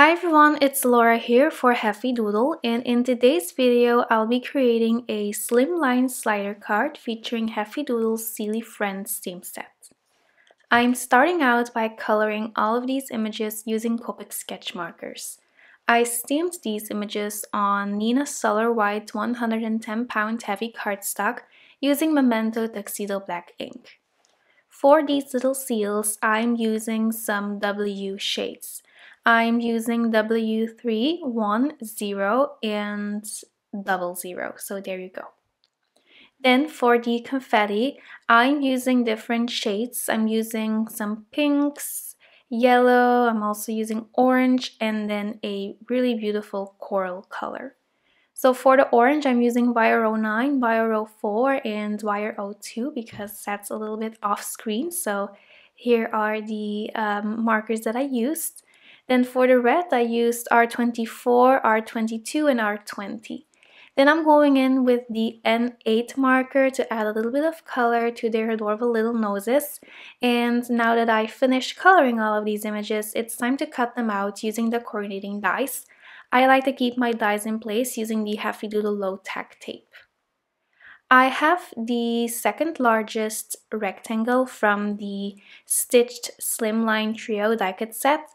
Hi everyone, it's Laura here for Happy Doodle and in today's video I'll be creating a slimline slider card featuring Happy Doodle's Silly Friends theme set. I'm starting out by coloring all of these images using Copic sketch markers. I stamped these images on Nina Solar White 110 pound heavy cardstock using Memento Tuxedo Black ink. For these little seals, I'm using some W shades. I'm using W310 and double zero. So there you go. Then for the confetti, I'm using different shades. I'm using some pinks, yellow, I'm also using orange, and then a really beautiful coral color. So for the orange, I'm using wire 9 wire 4 and wire 2 because that's a little bit off screen. So here are the um, markers that I used. Then for the red, I used R24, R22, and R20. Then I'm going in with the N8 marker to add a little bit of color to their adorable little noses. And now that I finished coloring all of these images, it's time to cut them out using the coordinating dies. I like to keep my dies in place using the Hefty Doodle Low Tack Tape. I have the second largest rectangle from the stitched slimline trio die cut set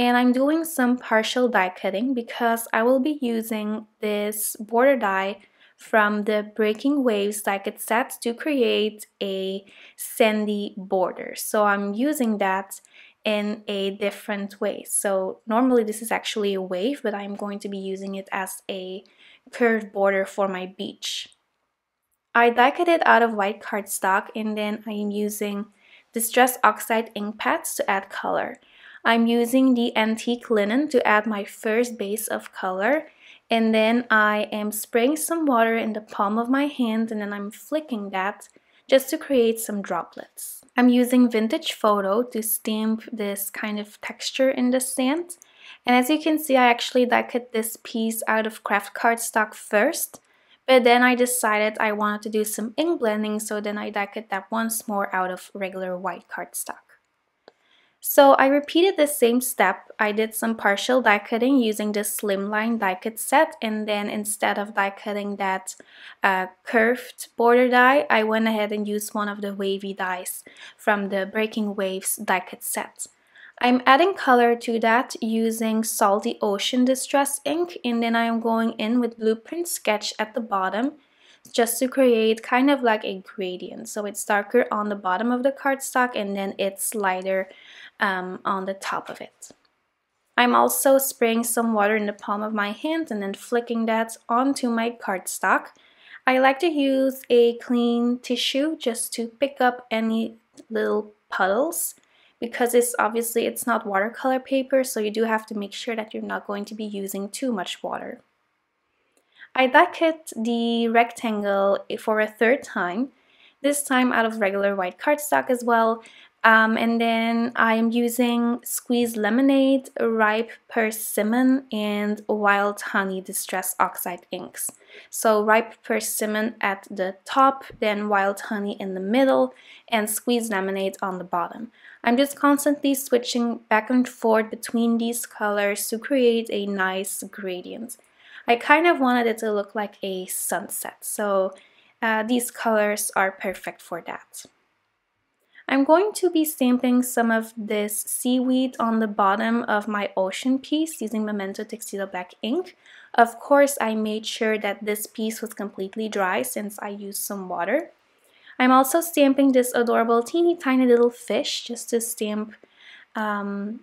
and I'm doing some partial die cutting because I will be using this border die from the Breaking Waves die cut set to create a sandy border. So I'm using that in a different way. So normally this is actually a wave, but I'm going to be using it as a curved border for my beach. I die cut it out of white cardstock and then I am using Distress Oxide ink pads to add color. I'm using the antique linen to add my first base of color and then I am spraying some water in the palm of my hand and then I'm flicking that just to create some droplets. I'm using Vintage Photo to stamp this kind of texture in the sand. And as you can see, I actually die-cut this piece out of craft cardstock first, but then I decided I wanted to do some ink blending, so then I die-cut that once more out of regular white cardstock. So I repeated the same step. I did some partial die cutting using the slimline die cut set and then instead of die cutting that uh, curved border die, I went ahead and used one of the wavy dies from the Breaking Waves die cut set. I'm adding color to that using Salty Ocean Distress ink and then I am going in with Blueprint Sketch at the bottom just to create kind of like a gradient. So it's darker on the bottom of the cardstock and then it's lighter um, on the top of it. I'm also spraying some water in the palm of my hand and then flicking that onto my cardstock. I like to use a clean tissue just to pick up any little puddles because it's obviously it's not watercolor paper so you do have to make sure that you're not going to be using too much water. I decked the rectangle for a third time, this time out of regular white cardstock as well, um, and then I am using squeezed lemonade, ripe persimmon, and wild honey distress oxide inks. So ripe persimmon at the top, then wild honey in the middle, and squeezed lemonade on the bottom. I'm just constantly switching back and forth between these colors to create a nice gradient. I kind of wanted it to look like a sunset, so uh, these colors are perfect for that. I'm going to be stamping some of this seaweed on the bottom of my ocean piece using Memento Textile Black ink. Of course, I made sure that this piece was completely dry since I used some water. I'm also stamping this adorable teeny tiny little fish just to stamp um,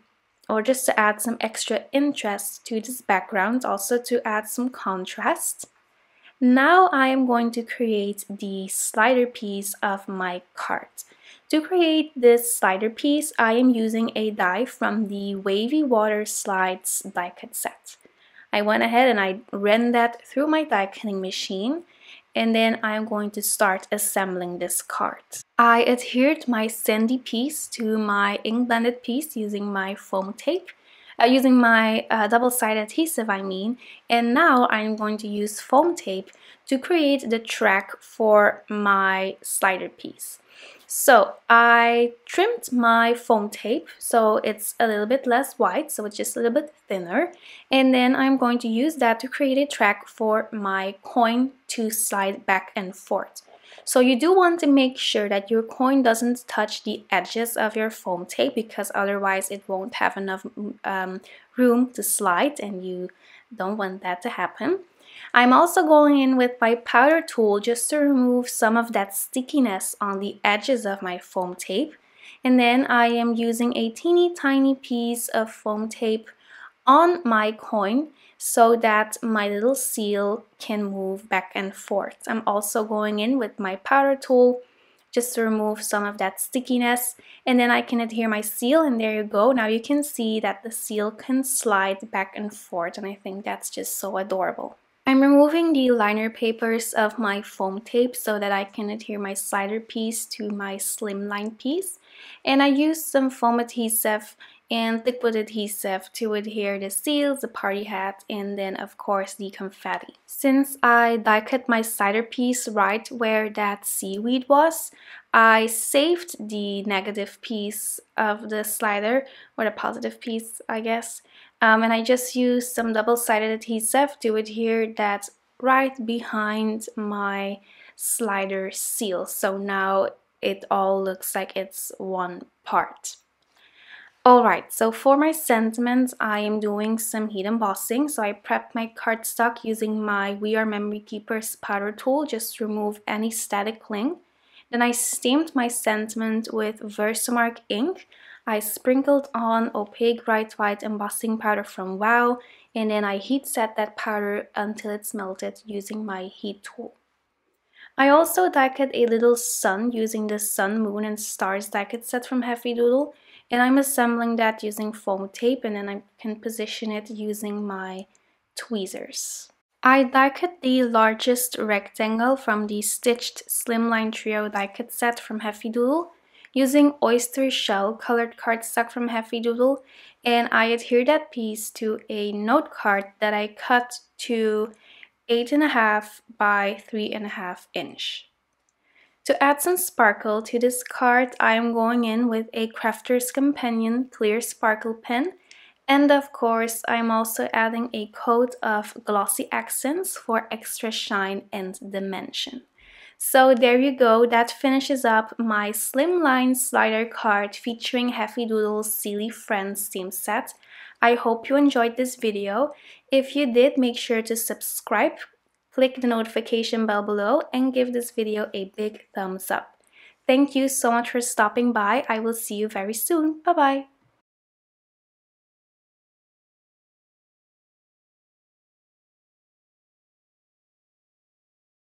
or just to add some extra interest to this background, also to add some contrast. Now I am going to create the slider piece of my card. To create this slider piece, I am using a die from the Wavy Water Slides die cut set. I went ahead and I ran that through my die cutting machine and then I'm going to start assembling this card. I adhered my sandy piece to my ink blended piece using my foam tape, uh, using my uh, double-sided adhesive I mean, and now I'm going to use foam tape to create the track for my slider piece. So I trimmed my foam tape so it's a little bit less wide, so it's just a little bit thinner. And then I'm going to use that to create a track for my coin to slide back and forth. So you do want to make sure that your coin doesn't touch the edges of your foam tape because otherwise it won't have enough um, room to slide and you don't want that to happen. I'm also going in with my powder tool just to remove some of that stickiness on the edges of my foam tape. And then I am using a teeny tiny piece of foam tape on my coin so that my little seal can move back and forth. I'm also going in with my powder tool just to remove some of that stickiness and then I can adhere my seal and there you go. Now you can see that the seal can slide back and forth and I think that's just so adorable. I'm removing the liner papers of my foam tape so that I can adhere my slider piece to my slimline piece. And I use some foam adhesive and liquid adhesive to adhere the seals, the party hat, and then of course the confetti. Since I die cut my slider piece right where that seaweed was, I saved the negative piece of the slider, or the positive piece I guess, um, and I just used some double-sided adhesive to adhere that right behind my slider seal. So now it all looks like it's one part. Alright, so for my sentiments, I am doing some heat embossing. So I prepped my cardstock using my We Are Memory Keepers powder tool just to remove any static cling. Then I steamed my sentiment with Versamark ink. I sprinkled on opaque bright white embossing powder from WOW and then I heat set that powder until it's melted using my heat tool. I also die-cut a little sun using the sun, moon and stars die-cut set from Heavy Doodle and I'm assembling that using foam tape and then I can position it using my tweezers. I die-cut the largest rectangle from the stitched slimline trio die-cut set from Hefty Doodle using oyster shell colored cardstock from Heffy Doodle and I adhere that piece to a note card that I cut to 8.5 by 3.5 inch. To add some sparkle to this card, I am going in with a Crafter's Companion clear sparkle pen and of course, I'm also adding a coat of glossy accents for extra shine and dimension. So there you go, that finishes up my slimline slider card featuring Heffy Doodle's Silly Friends theme set. I hope you enjoyed this video. If you did, make sure to subscribe, click the notification bell below and give this video a big thumbs up. Thank you so much for stopping by. I will see you very soon. Bye-bye.